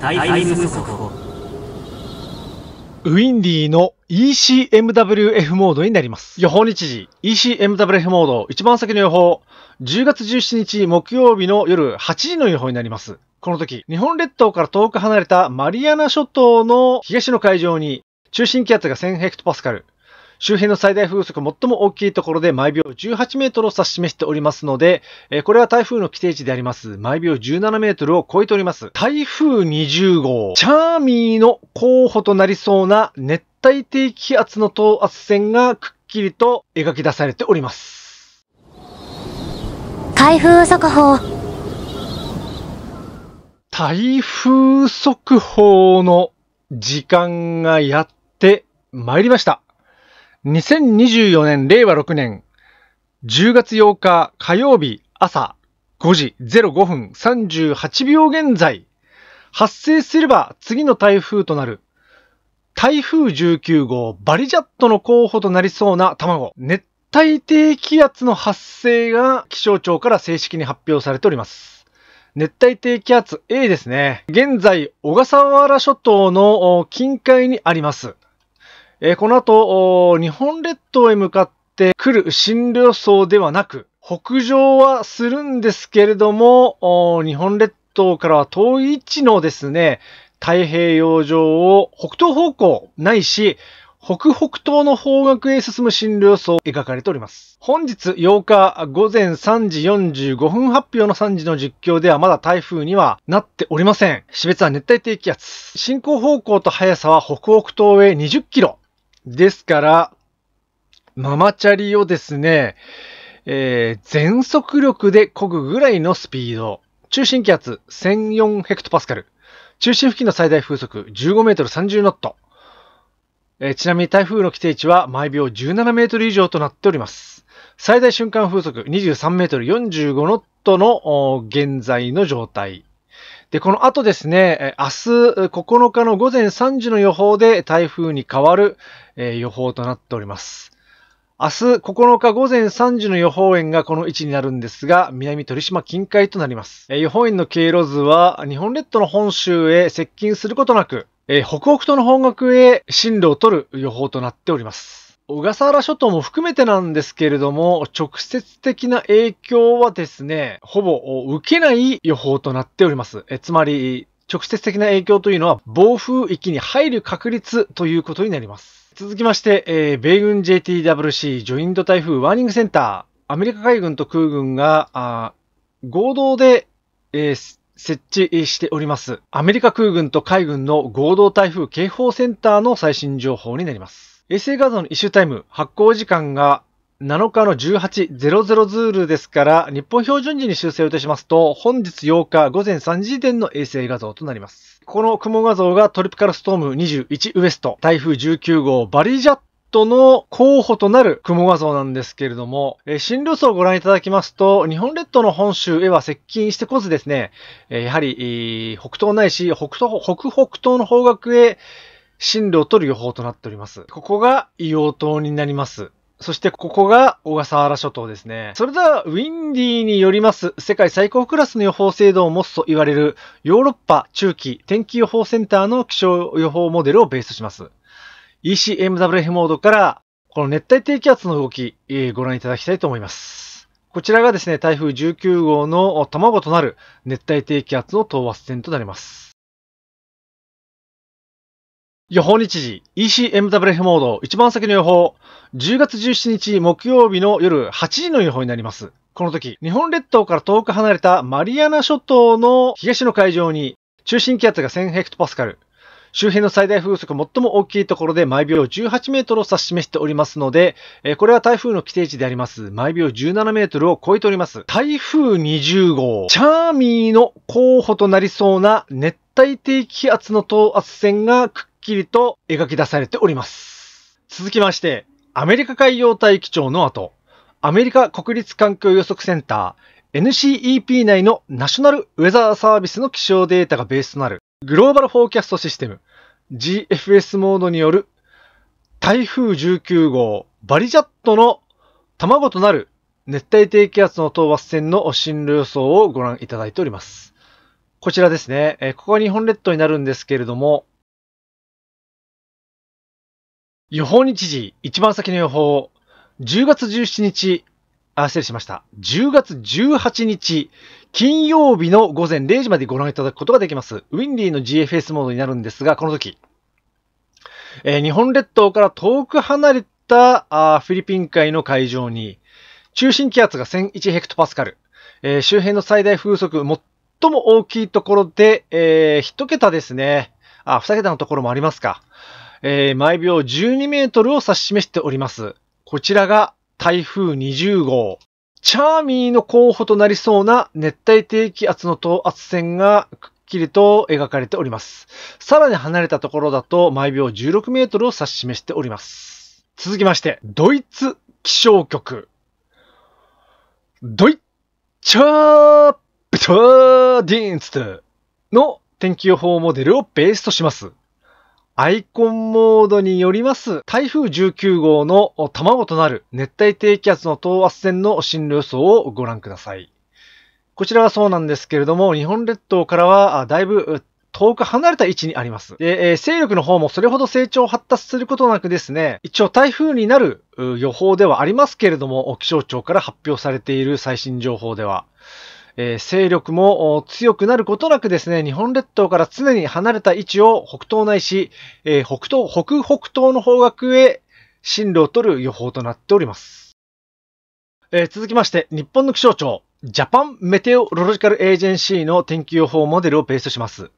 タイム速報ウィンディの ECMWF モードになります。予報日時、ECMWF モード、一番先の予報、10月17日木曜日の夜8時の予報になります。この時、日本列島から遠く離れたマリアナ諸島の東の海上に中心気圧が1000ヘクトパスカル、周辺の最大風速最も大きいところで毎秒18メートルを指し示しておりますので、えこれは台風の規定値であります。毎秒17メートルを超えております。台風20号、チャーミーの候補となりそうな熱帯低気圧の等圧線がくっきりと描き出されております。台風速報台風速報の時間がやってまいりました。2024年令和6年10月8日火曜日朝5時05分38秒現在、発生すれば次の台風となる台風19号バリジャットの候補となりそうな卵、熱帯低気圧の発生が気象庁から正式に発表されております。熱帯低気圧 A ですね。現在、小笠原諸島の近海にあります。えー、この後、日本列島へ向かって来る進路予想ではなく、北上はするんですけれども、日本列島からは遠い位置のですね、太平洋上を北東方向ないし、北北東の方角へ進む進路予想描かれております。本日8日午前3時45分発表の3時の実況ではまだ台風にはなっておりません。死別は熱帯低気圧。進行方向と速さは北北東へ20キロ。ですから、ママチャリをですね、えー、全速力で漕ぐぐらいのスピード。中心気圧1004ヘクトパスカル。中心付近の最大風速15メートル30ノット。えー、ちなみに台風の規定値は毎秒17メートル以上となっております。最大瞬間風速23メートル45ノットの現在の状態。で、この後ですね、明日9日の午前3時の予報で台風に変わる、え予報となっております。明日9日午前3時の予報円がこの位置になるんですが、南鳥島近海となります。え予報円の経路図は、日本列島の本州へ接近することなく、え北北東の方角へ進路を取る予報となっております。小笠原諸島も含めてなんですけれども、直接的な影響はですね、ほぼ受けない予報となっております。えつまり、直接的な影響というのは暴風域に入る確率ということになります。続きまして、えー、米軍 JTWC ジョイント台風ワーニングセンター。アメリカ海軍と空軍が合同で、えー、設置しております。アメリカ空軍と海軍の合同台風警報センターの最新情報になります。衛星画像の一周タイム、発行時間が7日の18.00ズールですから、日本標準時に修正をいたしますと、本日8日午前3時時点の衛星画像となります。この雲画像がトリピカルストーム21ウエスト、台風19号バリジャットの候補となる雲画像なんですけれども、えー、進路層をご覧いただきますと、日本列島の本州へは接近してこずですね、えー、やはり、えー、北東ないし、北東、北北東の方角へ、進路を取る予報となっております。ここが硫黄島になります。そしてここが小笠原諸島ですね。それでは、ウィンディによります世界最高クラスの予報制度を持つと言われるヨーロッパ中期天気予報センターの気象予報モデルをベースとします。ECMWF モードからこの熱帯低気圧の動き、えー、ご覧いただきたいと思います。こちらがですね、台風19号の卵となる熱帯低気圧の等圧線となります。予報日時 ECMWF モード一番先の予報10月17日木曜日の夜8時の予報になります。この時、日本列島から遠く離れたマリアナ諸島の東の海上に中心気圧が1000ヘクトパスカル、周辺の最大風速最も大きいところで毎秒18メートルを指し示しておりますので、これは台風の規定値であります。毎秒17メートルを超えております。台風20号、チャーミーの候補となりそうな熱帯低気圧の等圧線がくっきりと描き出されております。続きまして、アメリカ海洋大気庁の後、アメリカ国立環境予測センター、NCEP 内のナショナルウェザーサービスの気象データがベースとなるグローバルフォーキャストシステム GFS モードによる台風19号バリジャットの卵となる熱帯低気圧の討伐戦の進路予想をご覧いただいております。こちらですね。ここが日本列島になるんですけれども、予報日時、一番先の予報、10月17日、あ、失礼しました。10月18日、金曜日の午前0時までご覧いただくことができます。ウィンリーの GFS モードになるんですが、この時、えー、日本列島から遠く離れたあフィリピン海の海上に、中心気圧が1001ヘクトパスカル、えー、周辺の最大風速、最も大きいところで、えー、1桁ですね。あ、2桁のところもありますか。えー、毎秒12メートルを指し示しております。こちらが台風20号、チャーミーの候補となりそうな熱帯低気圧の等圧線がくっきりと描かれております。さらに離れたところだと毎秒16メートルを指し示しております。続きまして、ドイツ気象局。ドイチャープターディンストの天気予報モデルをベースとします。アイコンモードによります、台風19号の卵となる熱帯低気圧の等圧線の進路予想をご覧ください。こちらはそうなんですけれども、日本列島からはだいぶ遠く離れた位置にあります。で、え勢力の方もそれほど成長発達することなくですね、一応台風になる予報ではありますけれども、気象庁から発表されている最新情報では、えー、勢力も強くなることなくですね、日本列島から常に離れた位置を北東内し、えー、北東、北北東の方角へ進路を取る予報となっております。えー、続きまして、日本の気象庁、ジャパンメテオロジカルエージェンシーの天気予報モデルをベースします。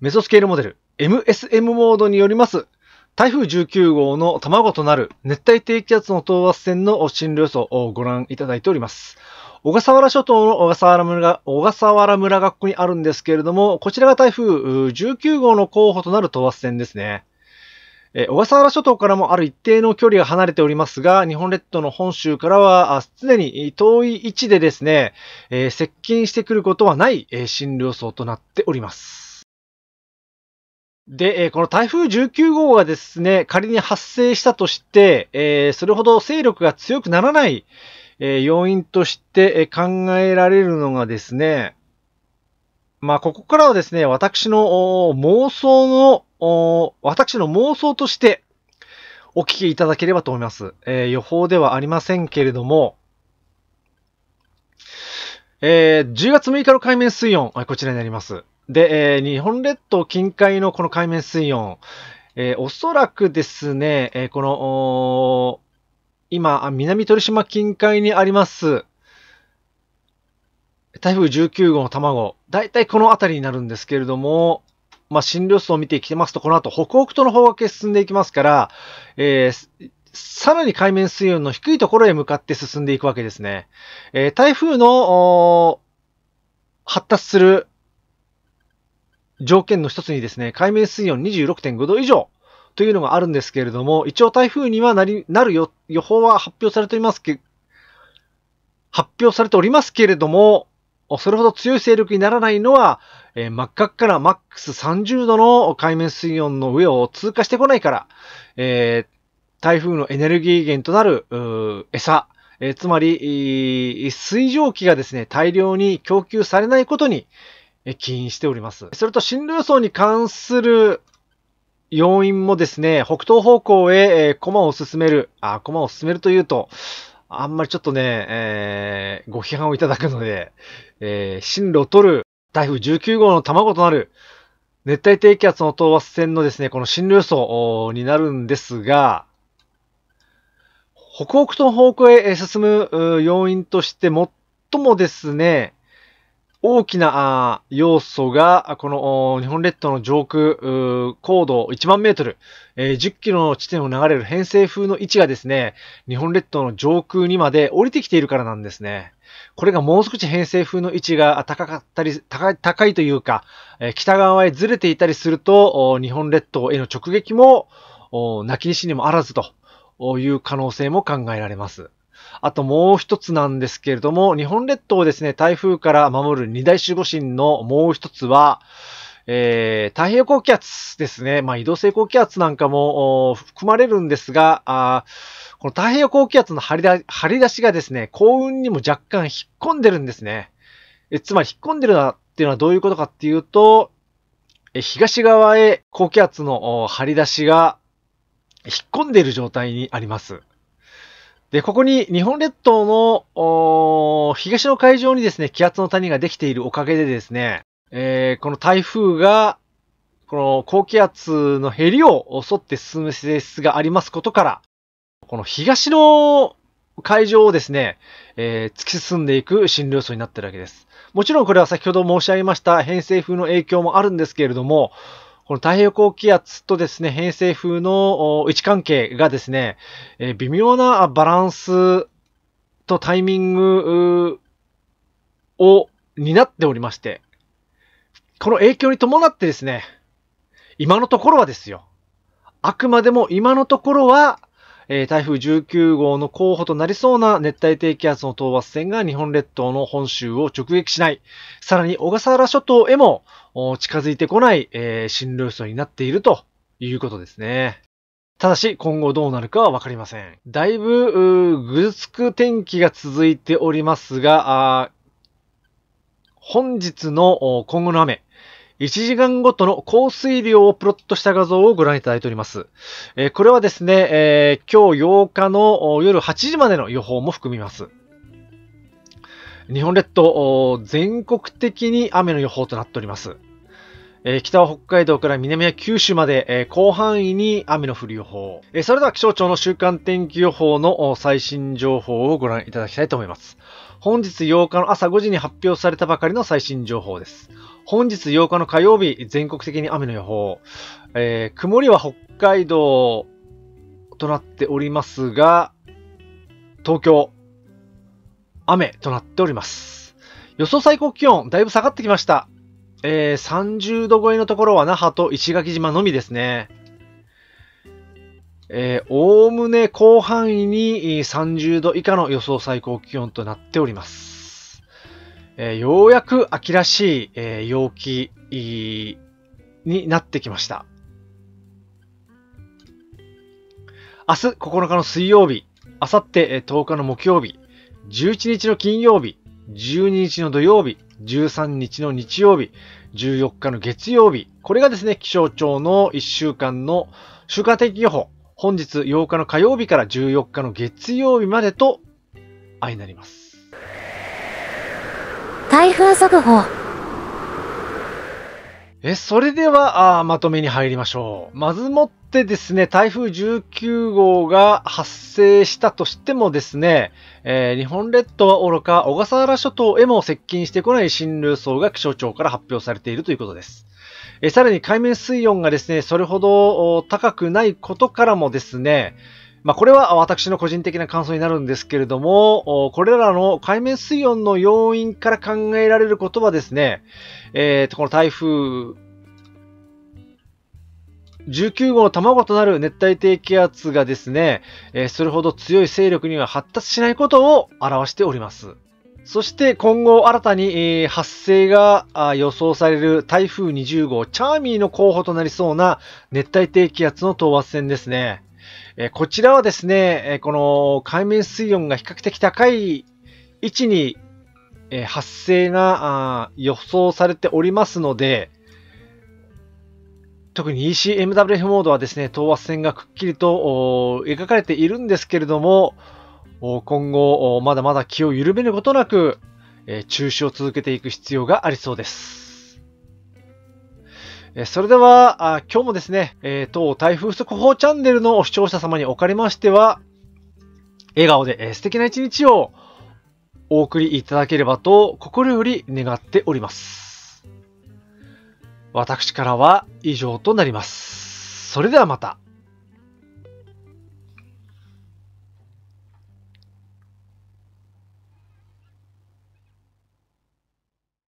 メソスケールモデル、MSM モードによります、台風19号の卵となる熱帯低気圧の等圧線の進路予想をご覧いただいております。小笠原諸島の小笠原村が、小笠原村がここにあるんですけれども、こちらが台風19号の候補となる等圧線ですね。え小笠原諸島からもある一定の距離が離れておりますが、日本列島の本州からは常に遠い位置でですね、え接近してくることはない、え進路予想となっております。で、えこの台風19号がですね、仮に発生したとして、えそれほど勢力が強くならない、え要因として考えられるのがですね、まあ、ここからはですね、私の妄想の、私の妄想としてお聞きいただければと思います。えー、予報ではありませんけれども、えー、10月6日の海面水温、こちらになります。で、えー、日本列島近海のこの海面水温、えおそらくですね、えこの、今、南鳥島近海にあります、台風19号の卵、だいたいこの辺りになるんですけれども、まあ、進路数を見てきてますと、この後、北北東の方向へ進んでいきますから、えー、さらに海面水温の低いところへ向かって進んでいくわけですね。えー、台風の発達する条件の一つにですね、海面水温26.5度以上、というのがあるんですけれども、一応台風にはなりなる予報は発表されていますけ、発表されておりますけれども、それほど強い勢力にならないのは、えー、真っ赤からマックス30度の海面水温の上を通過してこないから、えー、台風のエネルギー源となる、餌、えー、つまり、水蒸気がですね、大量に供給されないことに起因しております。それと進路予想に関する要因もですね、北東方向へ、えー、駒を進める。あ、駒を進めるというと、あんまりちょっとね、えー、ご批判をいただくので、えー、進路を取る台風19号の卵となる熱帯低気圧の等圧線のですね、この進路予想になるんですが、北北東方向へ進む要因として最もですね、大きな要素が、この日本列島の上空、高度1万メートル、10キロの地点を流れる偏西風の位置がですね、日本列島の上空にまで降りてきているからなんですね。これがもう少し偏西風の位置が高かったり、高い高いというか、北側へずれていたりすると、日本列島への直撃も、泣きにしにもあらずという可能性も考えられます。あともう一つなんですけれども、日本列島をですね、台風から守る二大守護神のもう一つは、えー、太平洋高気圧ですね。まあ、移動性高気圧なんかも含まれるんですが、あこの太平洋高気圧の張りだ張り出しがですね、幸運にも若干引っ込んでるんですね。えつまり引っ込んでるなっていうのはどういうことかっていうと、え東側へ高気圧の張り出しが引っ込んでいる状態にあります。で、ここに日本列島の東の海上にですね、気圧の谷ができているおかげでですね、えー、この台風が、この高気圧のへりを襲って進む性質がありますことから、この東の海上をですね、えー、突き進んでいく進路想になっているわけです。もちろんこれは先ほど申し上げました偏西風の影響もあるんですけれども、この太平洋高気圧とですね、偏西風の位置関係がですね、え微妙なバランスとタイミングを担っておりまして、この影響に伴ってですね、今のところはですよ、あくまでも今のところはえー、台風19号の候補となりそうな熱帯低気圧の討伐戦が日本列島の本州を直撃しない、さらに小笠原諸島へも近づいてこない、えー、進路予想になっているということですね。ただし、今後どうなるかはわかりません。だいぶ、ぐずつく天気が続いておりますが、本日の今後の雨、1時間ごとの降水量をプロットした画像をご覧いただいております。えー、これはですね、えー、今日8日の夜8時までの予報も含みます。日本列島、全国的に雨の予報となっております。え北は北海道から南は九州まで、え広範囲に雨の降る予報、えそれでは気象庁の週間天気予報の最新情報をご覧いただきたいと思います。本日8日の朝5時に発表されたばかりの最新情報です。本日8日の火曜日、全国的に雨の予報。えー、曇りは北海道となっておりますが、東京、雨となっております。予想最高気温、だいぶ下がってきました。えー、30度超えのところは那覇と石垣島のみですね。えー、おおむね広範囲に30度以下の予想最高気温となっております。えー、ようやく秋らしい、えー、陽気になってきました。明日9日の水曜日、あさって10日の木曜日、11日の金曜日、12日の土曜日、13日の日曜日、14日の月曜日、これがですね、気象庁の1週間の週間天気予報、本日8日の火曜日から14日の月曜日までと、相なります。台風速報。え、それでは、あまとめに入りましょう。まずもってですね、台風19号が発生したとしてもですね、えー、日本列島は愚か、小笠原諸島へも接近してこない新流層が気象庁から発表されているということです。えさらに海面水温がですね、それほど高くないことからもですね、まあ、これは私の個人的な感想になるんですけれども、これらの海面水温の要因から考えられることはですね、えー、とこの台風19号の卵となる熱帯低気圧がですね、えー、それほど強い勢力には発達しないことを表しております。そして今後新たに発生が予想される台風20号チャーミーの候補となりそうな熱帯低気圧の等圧線ですね。えこちらはですね、えこの海面水温が比較的高い位置に、え発生が予想されておりますので、特に ECMWF モードはですね、等圧線がくっきりと描かれているんですけれども、今後、まだまだ気を緩めることなく、え中止を続けていく必要がありそうです。えそれでは今日もですね、え当台風速報チャンネルの視聴者様におかれましては、笑顔で、素敵な一日をお送りいただければと心より願っております。私からは以上となります。それではまた。